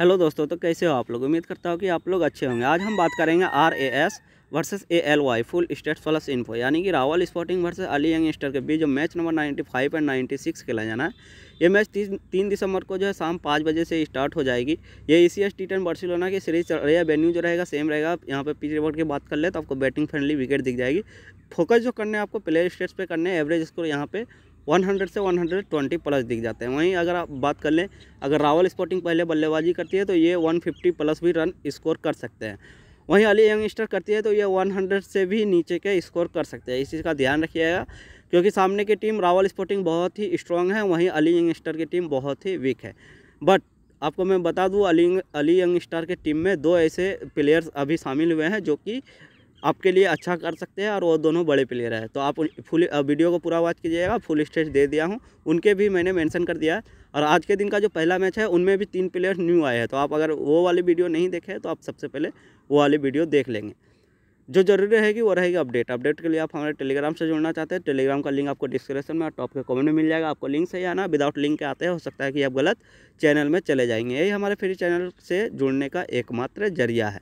hello दोस्तों तो कैसे हो आप लोग उम्मीद करता हूँ कि आप लोग अच्छे होंगे आज हम बात करेंगे R A S versus A L Y full state plus info यानी कि Rawal sporting versus Ali youngster के बीच जो match number five and ninety six खेला जाना है ये मैच तीन तीन दिसंबर को जो है शाम पाँच बजे से स्टार्ट हो जाएगी ये E C S T ten Barcelona की सीरीज चल रही है वेन्यू जो रहेगा सेम रहेगा यहाँ पर पिच रिपोर्ट की बात कर ले तो आपको बैटिंग फ्रेंडली विकेट दिख जाएगी फोकस जो करने आपको प्लेयर स्टेट्स पर करने एवरेज स्कोर यहाँ पर 100 से 120 प्लस दिख जाते हैं वहीं अगर आप बात कर लें अगर रावल स्पोर्टिंग पहले बल्लेबाजी करती है तो ये 150 प्लस भी रन स्कोर कर सकते हैं वहीं अली यंगस्टर करती है तो ये 100 से भी नीचे के स्कोर कर सकते हैं इस चीज़ का ध्यान रखिएगा क्योंकि सामने की टीम रावल स्पोर्टिंग बहुत ही स्ट्रॉन्ग है वहीं अली यंगस्टर की टीम बहुत ही वीक है बट आपको मैं बता दूं अली अली यंग स्टार के टीम में दो ऐसे प्लेयर्स अभी शामिल हुए हैं जो कि आपके लिए अच्छा कर सकते हैं और वो दोनों बड़े प्लेयर हैं तो आप फुल वीडियो को पूरा वॉच कीजिएगा फुल स्टेज दे दिया हूँ उनके भी मैंने मेंशन कर दिया है और आज के दिन का जो पहला मैच है उनमें भी तीन प्लेयर न्यू आए हैं तो आप अगर वो वाली वीडियो नहीं देखे तो आप सबसे पहले वो वाली वीडियो देख लेंगे जो जरूरी रहेगी वो रहेगी अपडेट अपडेट के लिए आप हमारे टेलीग्राम से जुड़ना चाहते हैं टेलीग्राम का लिंक आपको डिस्क्रिप्शन में और टॉप के कमेंट में मिल जाएगा आपको लिंक से ही आना विदाउट लिंक के आते हैं हो सकता है कि आप गलत चैनल में चले जाएंगे यही हमारे फ्री चैनल से जुड़ने का एकमात्र जरिया है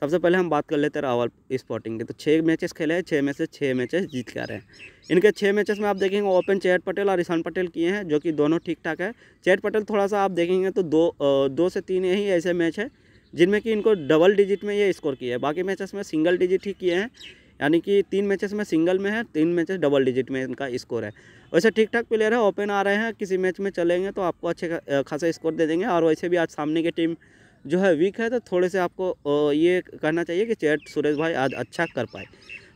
सबसे पहले हम बात कर लेते हैं रावल स्पोर्टिंग की तो छः मैचेस खेले हैं छः में से छः मैचेस जीत के आ रहे हैं इनके छः मैचेस में आप देखेंगे ओपन चैट पटेल और ईशान पटेल किए हैं जो कि दोनों ठीक ठाक है चैट पटेल थोड़ा सा आप देखेंगे तो दो दो से तीन यही ऐसे मैच है जिनमें कि इनको डबल डिजिट में ये स्कोर किया है बाकी मैचेस में सिंगल डिजिट ही किए हैं यानी कि तीन मैचेस में सिंगल में है तीन मैचेस डबल डिजिट में इनका स्कोर है वैसे ठीक ठाक प्लेयर है ओपन आ रहे हैं किसी मैच में चलेंगे तो आपको अच्छे खासा स्कोर दे देंगे और वैसे भी आज सामने की टीम जो है वीक है तो थोड़े से आपको ये कहना चाहिए कि चैट सुरेश भाई आज अच्छा कर पाए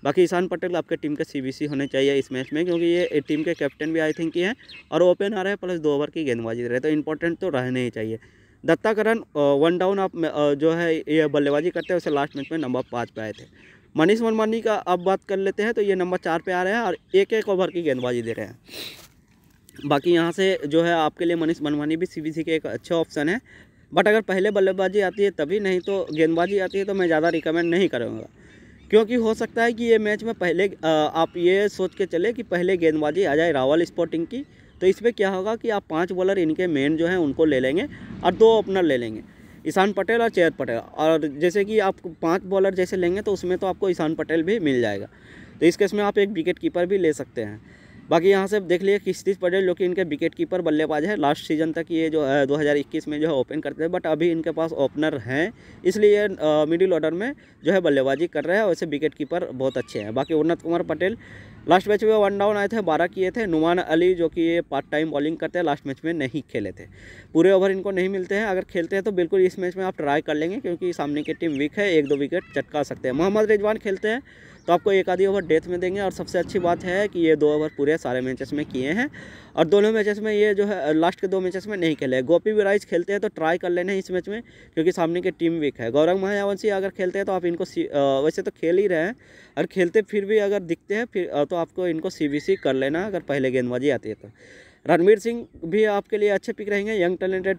बाकी ईशान पटेल आपके टीम के सीबीसी होने चाहिए इस मैच में क्योंकि ये टीम के कैप्टन भी आई थिंक ये हैं और ओपन आ रहे हैं प्लस दो ओवर की गेंदबाजी दे रहे तो इंपॉर्टेंट तो रहने ही चाहिए दत्ताकरण वन डाउन आप जो है ये बल्लेबाजी करते हैं उसे लास्ट मैच में नंबर पाँच पे आए थे मनीष मनमानी का अब बात कर लेते हैं तो ये नंबर चार पे आ रहे हैं और एक एक ओवर की गेंदबाजी दे रहे हैं बाकी यहाँ से जो है आपके लिए मनीष मनमानी भी सीबीसी के एक अच्छे ऑप्शन है बट अगर पहले बल्लेबाजी आती है तभी नहीं तो गेंदबाजी आती है तो मैं ज़्यादा रिकमेंड नहीं करूँगा क्योंकि हो सकता है कि ये मैच में पहले आप ये सोच के चले कि पहले गेंदबाजी आ जाए रावल स्पोर्टिंग की तो इसमें क्या होगा कि आप पाँच बॉलर इनके मेन जो हैं उनको ले लेंगे और दो ओपनर ले लेंगे ईशान पटेल और चैत पटेल और जैसे कि आप पांच बॉलर जैसे लेंगे तो उसमें तो आपको ईशान पटेल भी मिल जाएगा तो इस केस में आप एक विकेट कीपर भी ले सकते हैं बाकी यहाँ से देख लिए किस्तीस पटेल जो कि इनके विकेट कीपर बल्लेबाज है लास्ट सीजन तक ये जो है दो हज़ार इक्कीस में जो है ओपन करते थे बट अभी इनके पास ओपनर हैं इसलिए मिडिल ऑर्डर में जो है बल्लेबाजी कर रहे हैं वैसे विकेट कीपर बहुत अच्छे हैं बाकी उन्नत कुमार पटेल लास्ट मैच में वन डाउन आए थे बारह किए थे नुमान अली जो कि ये पार्ट टाइम बॉलिंग करते हैं लास्ट मैच में नहीं खेले थे पूरे ओवर इनको नहीं मिलते हैं अगर खेलते हैं तो बिल्कुल इस मैच में आप ट्राई कर लेंगे क्योंकि सामने की टीम वीक है एक दो विकेट चटका सकते हैं मोहम्मद रिजवान खेलते हैं तो आपको एक आधी ओवर डेथ में देंगे और सबसे अच्छी बात है कि ये दो ओवर पूरे सारे मैचेस में किए हैं और दोनों मैचेस में ये जो है लास्ट के दो मैचेस में नहीं खेले गोपी विराइज खेलते हैं तो ट्राई कर लेना इस मैच में क्योंकि सामने की टीम वीक है गौरव महायावंशी अगर खेलते हैं तो आप इनको वैसे तो खेल ही रहे हैं और खेलते फिर भी अगर दिखते हैं फिर तो आपको इनको सी कर लेना अगर पहले गेंदबाजी आती है तो रणवीर सिंह भी आपके लिए अच्छे पिक रहेंगे यंग टैलेंटेड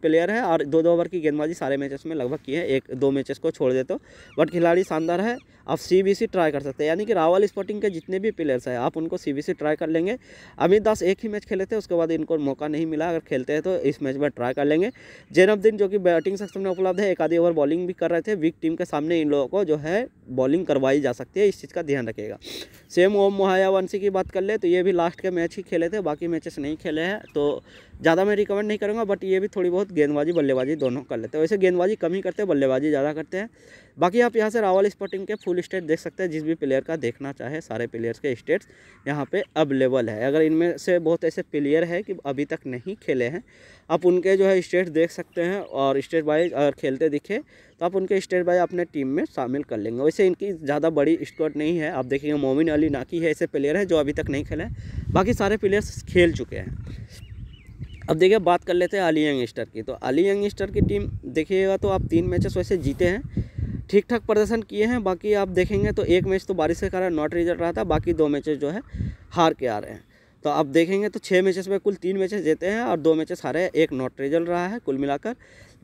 प्लेयर है और दो दो ओवर की गेंदबाजी सारे मैचेस में लगभग की है एक दो मैचेस को छोड़ दे तो बट खिलाड़ी शानदार है आप सी ट्राई कर सकते हैं यानी कि रावल स्पोर्टिंग के जितने भी प्लेयर्स हैं आप उनको सी ट्राई कर लेंगे अमित दास एक ही मैच खेले थे उसके बाद इनको मौका नहीं मिला अगर खेलते हैं तो इस मैच में ट्राई कर लेंगे जैनबद्दीन जो कि बैटिंग सेक्शन में उपलब्ध है एक आधी ओवर बॉलिंग भी कर रहे थे वीक टीम के सामने इन लोगों को जो है बॉलिंग करवाई जा सकती है इस चीज़ का ध्यान रखेगा सेम ओम वंशी की बात कर ले तो ये भी लास्ट के मैच ही खेले थे बाकी मैचेस नहीं खेले हैं तो ज़्यादा मैं रिकमेंड नहीं करूँगा बट ये भी थोड़ी बहुत गेंदबाजी बल्लेबाजी दोनों कर लेते हैं वैसे गेंदबाजी कम ही करते हैं बल्लेबाजी ज़्यादा करते हैं बाकी आप यहाँ से रावल स्पोर्टिंग के फुल स्टेट देख सकते हैं जिस भी प्लेयर का देखना चाहे सारे प्लेयर्स के स्टेट्स यहाँ पर अवेलेबल है अगर इनमें से बहुत ऐसे प्लेयर है कि अभी तक नहीं खेले हैं आप उनके जो है स्टेट्स देख सकते हैं और स्टेट वाइज अगर खेलते दिखे तो आप उनके स्टेट वाइज अपने टीम में शामिल कर लेंगे वैसे इनकी ज़्यादा बड़ी स्क्वाड नहीं है आप देखेंगे मोमिन अली नाकी है ऐसे प्लेयर हैं जो अभी तक नहीं खेले बाकी सारे प्लेयर्स खेल चुके हैं अब देखिए बात कर लेते हैं अली यंगस्टर की तो अली यंगस्टर की टीम देखिएगा तो आप तीन मैचेस वैसे जीते हैं ठीक ठाक प्रदर्शन किए हैं बाकी आप देखेंगे तो एक मैच तो बारिश के कारण नॉट रिजल्ट रहा था बाकी दो मैचेस जो है हार के आ रहे हैं तो आप देखेंगे तो छः मैचेस में कुल तीन मैचेस जीते हैं और दो मैचेस हारे हैं एक नॉट रिजल्ट रहा है कुल मिलाकर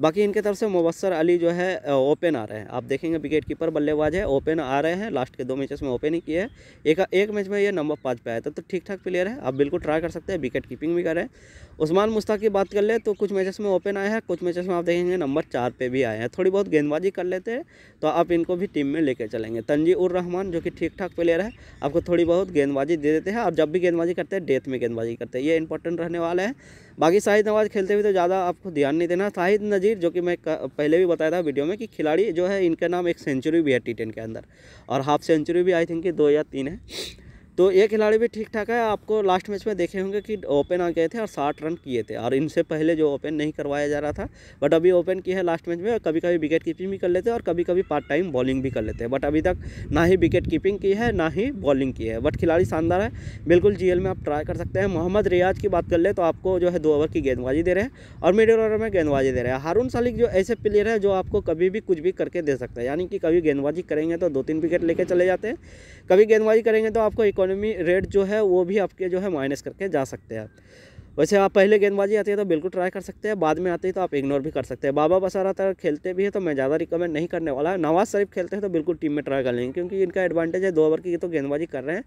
बाकी इनके तरफ से मुबसर अली जो है ओपन आ रहे हैं आप देखेंगे विकेट कीपर बल्लेबाज है ओपन आ रहे हैं लास्ट के दो मैचेस में ओपन ही किए हैं एक एक मैच में ये नंबर पाँच पे आया था तो ठीक ठाक प्लेयर है आप बिल्कुल ट्राई कर सकते हैं विकेट कीपिंग भी करें उस्मान मुश्ताक की बात कर ले तो कुछ मैचेस में ओपन आया है कुछ मैचेस में आप देखेंगे नंबर चार पर भी आए हैं थोड़ी बहुत गेंदबाजी कर लेते हैं तो आप इनको भी टीम में लेकर चलेंगे तंजी उर रहमान जो कि ठीक ठाक प्लेयर है आपको थोड़ी बहुत गेंदबाजी दे देते हैं आप जब भी गेंदबाजी करते हैं डेथ में गेंदबाजी करते हैं ये इंपॉर्टेंट रहने वाला है बाकी शाहिद नवाज खेलते हुए तो ज़्यादा आपको ध्यान नहीं देना शाहिद नजीर नज़ीर जो कि मैं पहले भी बताया था वीडियो में कि खिलाड़ी जो है इनका नाम एक सेंचुरी भी है टी के अंदर और हाफ सेंचुरी भी आई थिंक दो या तीन है तो ये खिलाड़ी भी ठीक ठाक है आपको लास्ट मैच में देखे होंगे कि ओपन आ गए थे और साठ रन किए थे और इनसे पहले जो ओपन नहीं करवाया जा रहा था बट अभी ओपन किया है लास्ट मैच में कभी कभी विकेट कीपिंग भी कर लेते हैं और कभी कभी पार्ट टाइम बॉलिंग भी कर लेते हैं बट अभी तक ना ही विकेट कीपिंग की है ना ही बॉलिंग की है बट खिलाड़ी शानदार है बिल्कुल जी में आप ट्राई कर सकते हैं मोहम्मद रियाज की बात कर ले तो आपको जो है दो ओवर की गेंदबाजी दे रहे हैं और मिडिल ओवर में गेंदबाजी दे रहे हैं हारून सालिक जो ऐसे प्लेयर है जो आपको कभी भी कुछ भी करके दे सकता है यानी कि कभी गेंदबाजी करेंगे तो दो तीन विकेट लेके चले जाते हैं कभी गेंदबाजी करेंगे तो आपको एक इकोनॉमी रेट जो है वो भी आपके जो है माइनस करके जा सकते हैं वैसे आप पहले गेंदबाजी आती है तो बिल्कुल ट्राई कर सकते हैं बाद में आती है तो आप इग्नोर भी कर सकते हैं बाबा बसारा तक खेलते भी है तो मैं ज़्यादा रिकमेंड नहीं करने वाला है नवाज़ शरीफ खेलते हैं तो बिल्कुल टीम में ट्राई कर लेंगे क्योंकि इनका एडवांटेज है दो ओवर की तो गेंदबाजी कर रहे हैं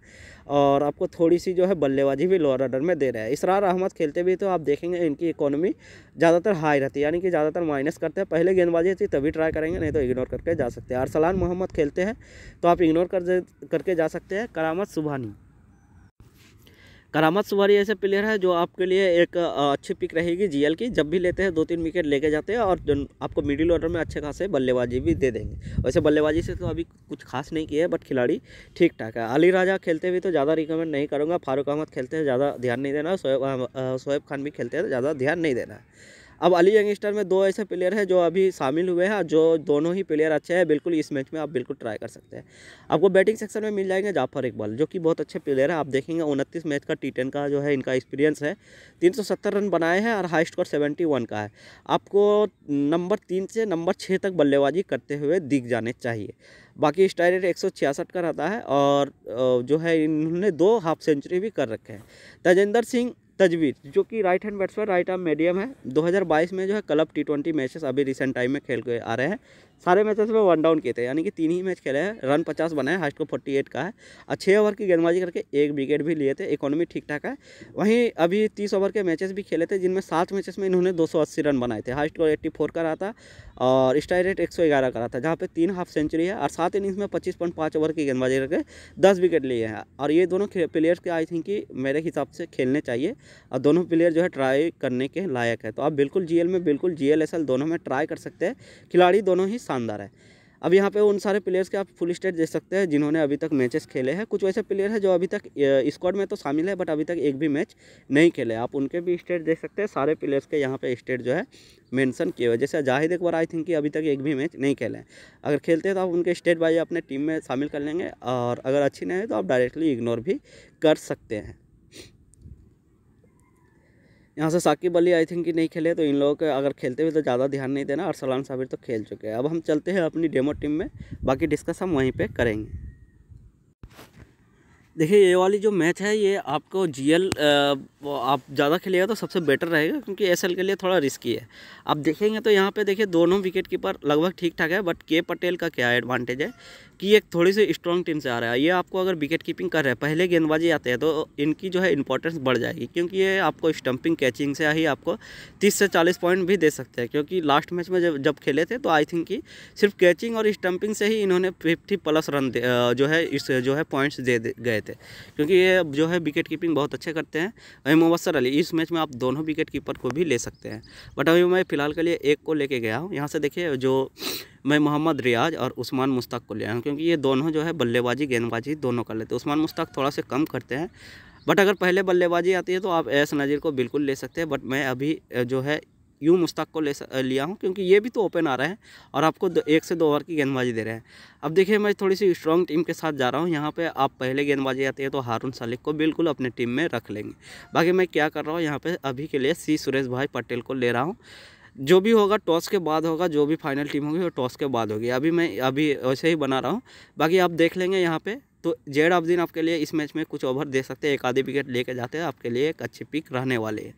और आपको थोड़ी सी जो है बल्लेबाजी भी लोअर ऑर्डर में दे रहे हैं इसरार अहमद खेलते भी तो आप देखेंगे इनकी इकोनॉमी ज़्यादातर हाई रहती है यानी कि ज़्यादातर माइनस करते हैं पहले गेंदबाजी होती तभी ट्राई करेंगे नहीं तो इग्नोर करके जा सकते हैं अरसलान मोहम्मद खेलते हैं तो आप इग्नोर करके जा सकते हैं करामत सुबहानी करामत सुवारी ऐसे प्लेयर है जो आपके लिए एक अच्छी पिक रहेगी जीएल की जब भी लेते हैं दो तीन विकेट लेके जाते हैं और आपको मिडिल ऑर्डर में अच्छे खासे बल्लेबाजी भी दे देंगे वैसे बल्लेबाजी से तो अभी कुछ खास नहीं किया है बट खिलाड़ी ठीक ठाक है अली राजा खेलते हुए तो ज़्यादा रिकमेंड नहीं करूँगा फारूक अहमद खेलते हैं ज़्यादा ध्यान नहीं देना शोएब शोएब खान भी खेलते हैं तो ज़्यादा ध्यान नहीं देना अब अली यंगस्टर में दो ऐसे प्लेयर हैं जो अभी शामिल हुए हैं जो दोनों ही प्लेयर अच्छे हैं बिल्कुल इस मैच में आप बिल्कुल ट्राई कर सकते हैं आपको बैटिंग सेक्शन में मिल जाएंगे जाफर इकबाल जो कि बहुत अच्छे प्लेयर है आप देखेंगे उनतीस मैच का टी का जो है इनका एक्सपीरियंस है तीन रन बनाए हैं और हाई स्कोर सेवेंटी का है आपको नंबर तीन से नंबर छः तक बल्लेबाजी करते हुए दिख जाने चाहिए बाकी स्टाइल रेट एक का रहता है और जो है इन्होंने दो हाफ सेंचुरी भी कर रखे हैं तजेंद्र सिंह तजवीज़ जो कि right hand batsman right arm medium है 2022 में जो है क्लब टी ट्वेंटी मैचेस अभी रिसेंट टाइम में खेल के आ रहे हैं सारे मैचेस में वन डाउन किए थे यानी कि तीन ही मैच खेले हैं रन पचास बनाए हाइस्ट को फोर्टी एट का है और छः ओवर की गेंदबाजी करके एक विकेट भी लिए थे इकोनॉमी ठीक ठाक है वहीं अभी तीस ओवर के मैचेस भी खेले थे जिनमें सात मैचेस में इन्होंने दो सौ अस्सी रन बनाए थे हाइस्ट को एट्टी फोर का रहा था और स्ट्राइक रेट एक सौ ग्यारह का रहा था जहाँ पर तीन हाफ सेंचुरी है और सात इनिंग्स में पच्चीस पॉइंट पाँच ओवर की गेंदबाजी करके दस विकेट लिए हैं और ये दोनों प्लेयर्स के आई थिंक कि मेरे हिसाब से खेलने चाहिए और दोनों प्लेयर जो है ट्राई करने के लायक है तो आप बिल्कुल जी में बिल्कुल जी दोनों में ट्राई कर सकते हैं खिलाड़ी दोनों ही शानदार है अब यहाँ पे उन सारे प्लेयर्स के आप फुल स्टेट देख सकते हैं जिन्होंने अभी तक मैचेस खेले हैं कुछ वैसे प्लेयर हैं जो अभी तक स्क्वाड में तो शामिल है बट अभी तक एक भी मैच नहीं खेले आप उनके भी स्टेट देख सकते हैं सारे प्लेयर्स के यहाँ पे स्टेट जो है मेंशन किए हुए जैसे जाहिद एक बार आई थिंक कि अभी तक एक भी मैच नहीं खेले अगर खेलते हैं तो आप उनके स्टेट बाई अपने टीम में शामिल कर लेंगे और अगर अच्छी नहीं है तो आप डायरेक्टली इग्नोर भी कर सकते हैं यहाँ से साकिब अली आई थिंक कि नहीं खेले तो इन लोगों के अगर खेलते हुए तो ज़्यादा ध्यान नहीं देना और सलान साबिर तो खेल चुके हैं अब हम चलते हैं अपनी डेमो टीम में बाकी डिस्कस हम वहीं पे करेंगे देखिए ये वाली जो मैच है ये आपको जीएल आप ज़्यादा खेलेगा तो सबसे बेटर रहेगा क्योंकि एसएल के लिए थोड़ा रिस्की है आप देखेंगे तो यहाँ पे देखिए दोनों विकेट कीपर लगभग ठीक ठाक है बट के पटेल का क्या एडवांटेज है कि एक थोड़ी सी स्ट्रॉन्ग टीम से आ रहा है ये आपको अगर विकेट कीपिंग कर रहे हैं पहले गेंदबाजी आते हैं तो इनकी जो है इंपॉर्टेंस बढ़ जाएगी क्योंकि ये आपको स्टम्पिंग कैचिंग से ही आपको तीस से चालीस पॉइंट भी दे सकते हैं क्योंकि लास्ट मैच में जब जब खेले थे तो आई थिंक कि सिर्फ कैचिंग और स्टम्पिंग से ही इन्होंने फिफ्टी प्लस रन जो है इस जो है पॉइंट्स दे, दे गए थे क्योंकि ये जो है विकेट कीपिंग बहुत अच्छे करते हैं अभी मुबसर अली इस मैच में आप दोनों विकेट कीपर को भी ले सकते हैं बट अभी मैं फ़िलहाल के लिए एक को लेके गया हूँ यहाँ से देखिए जो मैं मोहम्मद रियाज और उस्मान मुश्ताक को ले आया हूँ क्योंकि ये दोनों जो है बल्लेबाजी गेंदबाजी दोनों कर लेते हैं उस्मान मुश्ताक थोड़ा से कम करते हैं बट अगर पहले बल्लेबाजी आती है तो आप एस नज़ीर को बिल्कुल ले सकते हैं बट मैं अभी जो है यूँ मुश्ताक को ले लिया हूँ क्योंकि ये भी तो ओपन आ रहा है और आपको एक से दो ओवर की गेंदबाजी दे रहे हैं अब देखिए मैं थोड़ी सी स्ट्रॉन्ग टीम के साथ जा रहा हूँ यहाँ पे आप पहले गेंदबाजी आती है तो हारून सलीक को बिल्कुल अपने टीम में रख लेंगे बाकी मैं क्या कर रहा हूँ यहाँ पर अभी के लिए सी सुरेश भाई पटेल को ले रहा हूँ जो भी होगा टॉस के बाद होगा जो भी फाइनल टीम होगी वो टॉस के बाद होगी अभी मैं अभी वैसे ही बना रहा हूँ बाकी आप देख लेंगे यहाँ पे तो जेड अब्दीन आपके लिए इस मैच में कुछ ओवर दे सकते हैं एक आधे विकेट लेके जाते हैं आपके लिए एक अच्छी पिक रहने वाले हैं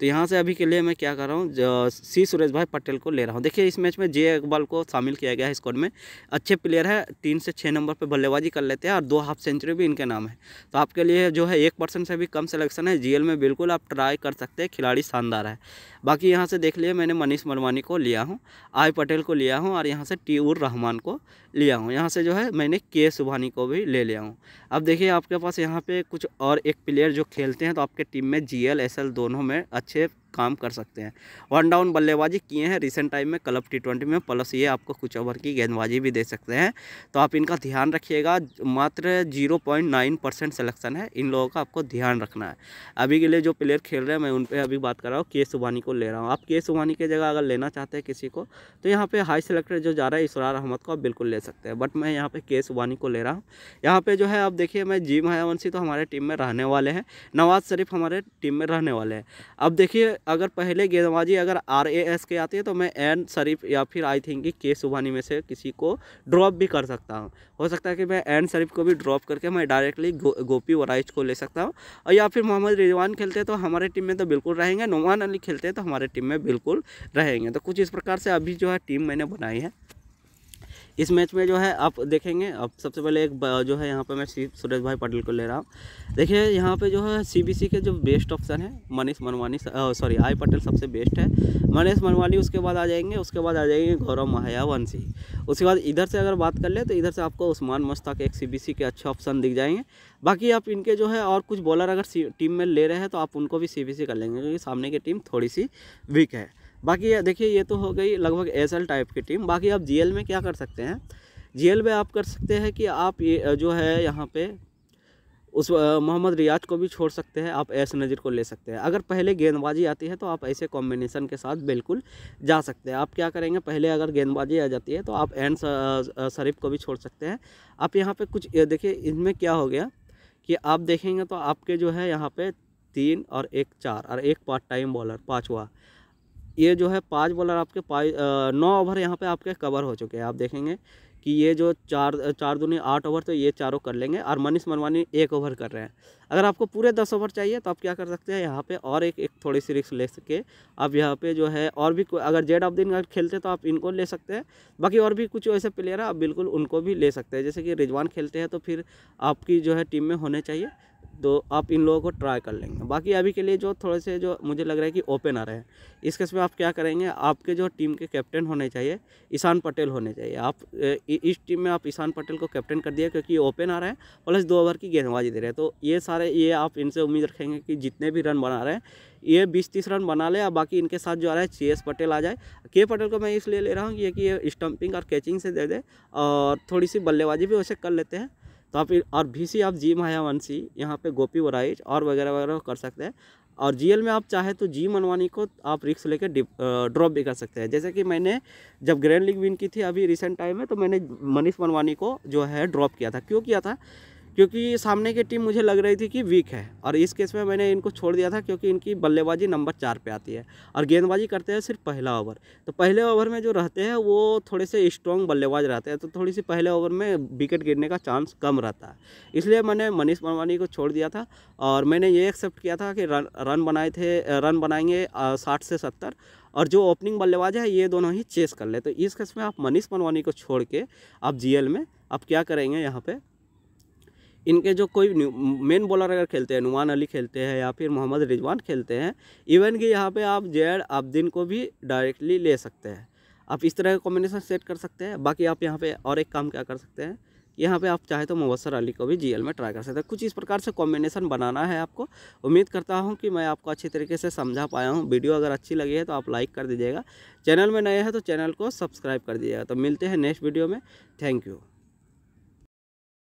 तो यहाँ से अभी के लिए मैं क्या कर रहा हूँ सी सुरेश भाई पटेल को ले रहा हूँ देखिए इस मैच में जे अकबाल को शामिल किया गया है स्क्वाड में अच्छे प्लेयर है तीन से छः नंबर पर बल्लेबाजी कर लेते हैं और दो हाफ सेंचुरी भी इनके नाम है तो आपके लिए जो है एक से भी कम सेलेक्शन है जी में बिल्कुल आप ट्राई कर सकते हैं खिलाड़ी शानदार है बाकी यहाँ से देख लिए मैंने मनीष मरवानी को लिया हूँ आई पटेल को लिया हूँ और यहाँ से टी रहमान को लिया हूँ यहाँ से जो है मैंने के सुबहानी को भी ले ले आऊँ अब देखिए आपके पास यहाँ पे कुछ और एक प्लेयर जो खेलते हैं तो आपके टीम में जी एल एस एल दोनों में अच्छे काम कर सकते हैं वन डाउन बल्लेबाजी किए हैं रिसेंट टाइम में क्लब टी ट्वेंटी में प्लस ये आपको कुछ ओवर की गेंदबाजी भी दे सकते हैं तो आप इनका ध्यान रखिएगा मात्र zero point nine percent selection है इन लोगों का आपको ध्यान रखना है अभी के लिए जो प्लेयर खेल रहे हैं मैं उन पर अभी बात कर रहा हूँ के सुबानी को ले रहा हूँ आप के सुबानी की जगह अगर लेना चाहते हैं किसी को तो यहाँ पर हाई सेलेक्टर जो जा रहा है इसरार अहमद को आप बिल्कुल ले सकते हैं बट मैं यहाँ पर के सुबानी को ले रहा हूँ यहाँ पर जो है आप देखिए मैं जी मायावंशी तो हमारे टीम में रहने वाले हैं नवाज़ शरीफ हमारे टीम में रहने वाले हैं अब देखिए अगर पहले गेंदबाजी अगर आर ए एस के आती है तो मैं एन शरीफ या फिर आई थिंक कि के सुबहानी में से किसी को ड्रॉप भी कर सकता हूँ हो सकता है कि मैं एन शरीफ को भी ड्रॉप करके मैं डायरेक्टली गो, गोपी वराइज को ले सकता हूँ और या फिर मोहम्मद रिजवान खेलते हैं तो हमारे टीम में तो बिल्कुल रहेंगे नुमान अली खेलते हैं तो हमारे टीम में बिल्कुल रहेंगे तो कुछ इस प्रकार से अभी जो है टीम मैंने बनाई है इस मैच में जो है आप देखेंगे अब सबसे पहले एक जो है यहाँ पे मैं सुरेश भाई पटेल को ले रहा हूँ देखिए यहाँ पे जो है सीबीसी के जो बेस्ट ऑप्शन है मनीष मनवानी सॉरी आई पटेल सबसे बेस्ट है मनीष मनवानी उसके बाद आ जाएंगे उसके बाद आ जाएंगे गौरव महायावंशी उसके बाद इधर से अगर बात कर ले तो इधर से आपको उस्मान मस्ताक एक सी के अच्छे ऑप्शन दिख जाएंगे बाकी आप इनके जो है और कुछ बॉलर अगर टीम में ले रहे हैं तो आप उनको भी सी कर लेंगे क्योंकि सामने की टीम थोड़ी सी वीक है बाकी देखिए ये तो हो गई लगभग एस टाइप की टीम बाकी आप जी में क्या कर सकते हैं जी में आप कर सकते हैं कि आप ये जो है यहाँ पे उस मोहम्मद रियाज को भी छोड़ सकते हैं आप ऐस नज़र को ले सकते हैं अगर पहले गेंदबाजी आती है तो आप ऐसे कॉम्बिनेशन के साथ बिल्कुल जा सकते हैं आप क्या करेंगे पहले अगर गेंदबाजी आ जाती है तो आप एंड शरीफ को भी छोड़ सकते हैं आप यहाँ पे कुछ देखिए इनमें क्या हो गया कि आप देखेंगे तो आपके जो है यहाँ पर तीन और एक चार और एक पार्ट टाइम बॉलर पाँचवा ये जो है पाँच बॉलर आपके पाँच नौ ओवर यहाँ पे आपके कवर हो चुके हैं आप देखेंगे कि ये जो चार चार दुनिया आठ ओवर तो ये चारों कर लेंगे और मनीष मनवानी एक ओवर कर रहे हैं अगर आपको पूरे दस ओवर चाहिए तो आप क्या कर सकते हैं यहाँ पे और एक एक थोड़ी सी रिक्स ले सके आप यहाँ पे जो है और भी अगर जेड ऑफ दिन खेलते तो आप इनको ले सकते हैं बाकी और भी कुछ ऐसे प्लेयर हैं आप बिल्कुल उनको भी ले सकते हैं जैसे कि रिजवान खेलते हैं तो फिर आपकी जो है टीम में होने चाहिए तो आप इन लोगों को ट्राई कर लेंगे बाकी अभी के लिए जो थोड़े से जो मुझे लग रहा है कि ओपन रहे हैं इस केस में आप क्या करेंगे आपके जो टीम के कैप्टन होने चाहिए ईशान पटेल होने चाहिए आप इस टीम में आप ईशान पटेल को कैप्टन कर दिया क्योंकि ये ओपन आ रहे हैं प्लस दो ओवर की गेंदबाजी दे रहे हैं तो ये सारे ये आप इनसे उम्मीद रखेंगे कि जितने भी रन बना रहे हैं ये बीस तीस रन बना ले और बाकी इनके साथ जो आ रहा है सी पटेल आ जाए के पटेल को मैं इसलिए ले रहा हूँ कि ये स्टम्पिंग और कैचिंग से दे दे और थोड़ी सी बल्लेबाजी भी वैसे कर लेते हैं तो आप और भी सी आप जी मायावंशी यहाँ पे गोपी वराइज और वगैरह वगैरह कर सकते हैं और जी में आप चाहे तो जी मनवानी को आप रिक्स लेकर ड्रॉप भी कर सकते हैं जैसे कि मैंने जब ग्रैंड लीग विन की थी अभी रिसेंट टाइम में तो मैंने मनीष मनवानी को जो है ड्रॉप किया था क्यों किया था क्योंकि सामने की टीम मुझे लग रही थी कि वीक है और इस केस में मैंने इनको छोड़ दिया था क्योंकि इनकी बल्लेबाजी नंबर चार पे आती है और गेंदबाजी करते हैं सिर्फ पहला ओवर तो पहले ओवर में जो रहते हैं वो थोड़े से स्ट्रॉन्ग बल्लेबाज रहते हैं तो थोड़ी सी पहले ओवर में विकेट गिरने का चांस कम रहता है इसलिए मैंने मनीष मनवानी को छोड़ दिया था और मैंने ये एक्सेप्ट किया था कि रन रन बनाए थे रन बनाएंगे साठ से सत्तर और जो ओपनिंग बल्लेबाज है ये दोनों ही चेस कर ले तो इस केस में आप मनीष मनवानी को छोड़ के आप जी में आप क्या करेंगे यहाँ पर इनके जो कोई मेन बॉलर अगर खेलते हैं नुमान अली खेलते हैं या फिर मोहम्मद रिजवान खेलते हैं इवन कि यहाँ पे आप जैड आबदीन को भी डायरेक्टली ले सकते हैं आप इस तरह का कॉम्बिनेशन सेट कर सकते हैं बाकी आप यहाँ पे और एक काम क्या कर सकते हैं यहाँ पे आप चाहे तो मुबसर अली को भी जीएल में ट्राई कर सकते हैं कुछ इस प्रकार से कॉम्बिनेशन बनाना है आपको उम्मीद करता हूँ कि मैं आपको अच्छी तरीके से समझा पाया हूँ वीडियो अगर अच्छी लगी है तो आप लाइक कर दीजिएगा चैनल में नए हैं तो चैनल को सब्सक्राइब कर दीजिएगा तो मिलते हैं नेक्स्ट वीडियो में थैंक यू